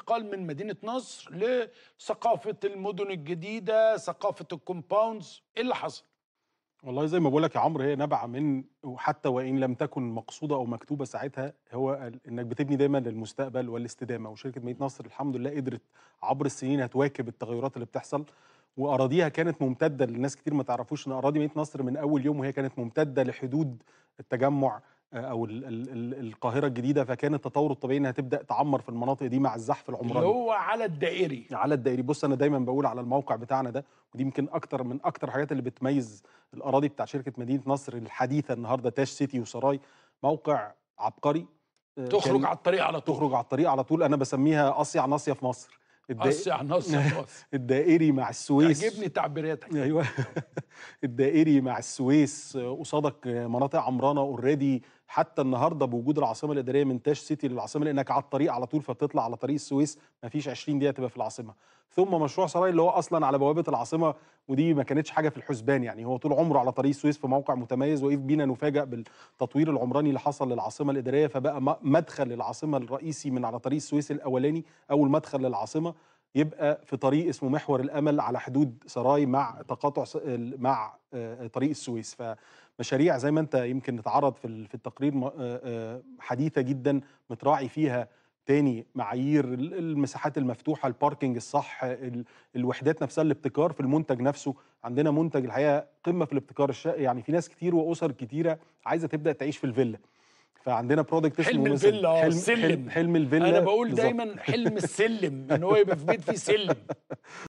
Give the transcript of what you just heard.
انتقال من مدينة نصر لثقافة المدن الجديدة ثقافة الكومباوندز إيه اللي حصل؟ والله زي ما بقول لك يا عمرو هي نابعة من وحتى وإن لم تكن مقصودة أو مكتوبة ساعتها هو إنك بتبني دايما للمستقبل والاستدامة وشركة مدينة نصر الحمد لله قدرت عبر السنين هتواكب التغيرات اللي بتحصل واراضيها كانت ممتده لناس كتير ما تعرفوش ان اراضي مدينه نصر من اول يوم وهي كانت ممتده لحدود التجمع او القاهره الجديده فكان التطور الطبيعي انها تبدا تعمر في المناطق دي مع الزحف العمراني اللي هو على الدائري على الدائري بص انا دايما بقول على الموقع بتاعنا ده ودي يمكن اكتر من اكتر الحاجات اللي بتميز الاراضي بتاع شركه مدينه نصر الحديثه النهارده تاش سيتي وسراي موقع عبقري آه، تخرج على الطريق على طول تخرج على الطريق على طول انا بسميها اصيع ناصيه في مصر الدائري يعني، عناصر الدائري مع السويس تعجبني تعبيراتك ايوه الدائري مع السويس قصادك مناطق عمرانه اوريدي حتى النهارده بوجود العاصمه الاداريه من تاش سيتي للعاصمه لانك على الطريق على طول فتطلع على طريق السويس ما فيش 20 دقيقه تبقى في العاصمه ثم مشروع سراي اللي هو اصلا على بوابه العاصمه ودي ما كانتش حاجه في الحسبان يعني هو طول عمره على طريق السويس في موقع متميز وايف بينا نفاجئ بالتطوير العمراني اللي حصل للعاصمه الاداريه فبقى مدخل للعاصمه الرئيسي من على طريق السويس الاولاني اول مدخل للعاصمه يبقى في طريق اسمه محور الامل على حدود سراي مع تقاطع مع آه، آه، طريق السويس فمشاريع زي ما انت يمكن نتعرض في التقرير آه، حديثه جدا متراعي فيها تاني معايير المساحات المفتوحه الباركينج الصح الوحدات نفسها الابتكار في المنتج نفسه عندنا منتج الحقيقه قمه في الابتكار الشقي يعني في ناس كتير واسر كتيره عايزه تبدا تعيش في الفيلا فعندنا برودكت اسمه حلم الفيلا آه، حلم السلم حلم, حلم الفيلا انا بقول دايما حلم السلم ان هو يبقى في بيت فيه سلم